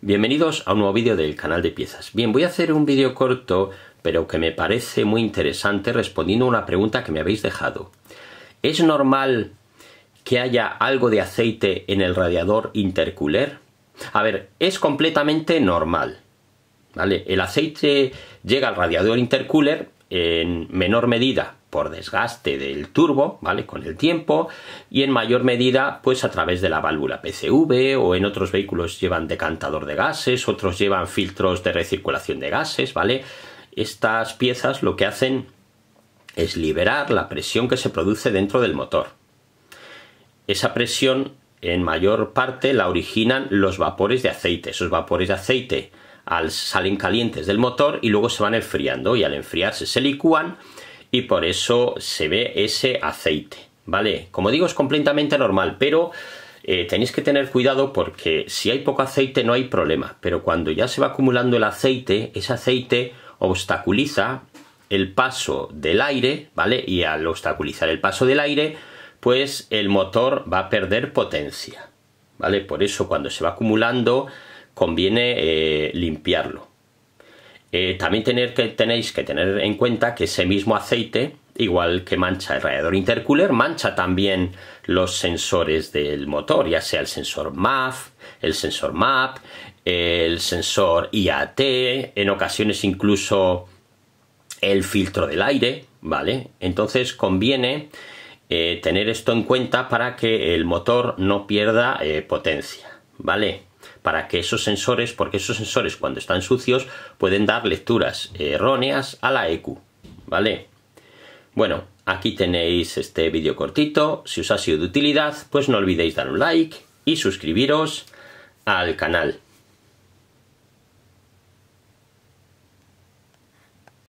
Bienvenidos a un nuevo vídeo del canal de piezas. Bien, voy a hacer un vídeo corto, pero que me parece muy interesante respondiendo a una pregunta que me habéis dejado. ¿Es normal que haya algo de aceite en el radiador intercooler? A ver, es completamente normal. ¿Vale? El aceite llega al radiador intercooler en menor medida por desgaste del turbo, ¿vale? Con el tiempo y en mayor medida pues a través de la válvula PCV o en otros vehículos llevan decantador de gases, otros llevan filtros de recirculación de gases, ¿vale? Estas piezas lo que hacen es liberar la presión que se produce dentro del motor. Esa presión en mayor parte la originan los vapores de aceite. Esos vapores de aceite al, salen calientes del motor y luego se van enfriando y al enfriarse se licúan y por eso se ve ese aceite, ¿vale? Como digo, es completamente normal, pero eh, tenéis que tener cuidado porque si hay poco aceite no hay problema, pero cuando ya se va acumulando el aceite, ese aceite obstaculiza el paso del aire, ¿vale? Y al obstaculizar el paso del aire, pues el motor va a perder potencia, ¿vale? Por eso cuando se va acumulando conviene eh, limpiarlo. Eh, también que, tenéis que tener en cuenta que ese mismo aceite, igual que mancha el radiador intercooler, mancha también los sensores del motor, ya sea el sensor MAF, el sensor MAP, el sensor IAT, en ocasiones incluso el filtro del aire, ¿vale? Entonces conviene eh, tener esto en cuenta para que el motor no pierda eh, potencia, ¿vale? para que esos sensores, porque esos sensores cuando están sucios pueden dar lecturas erróneas a la EQ, ¿vale? Bueno, aquí tenéis este vídeo cortito, si os ha sido de utilidad, pues no olvidéis dar un like y suscribiros al canal.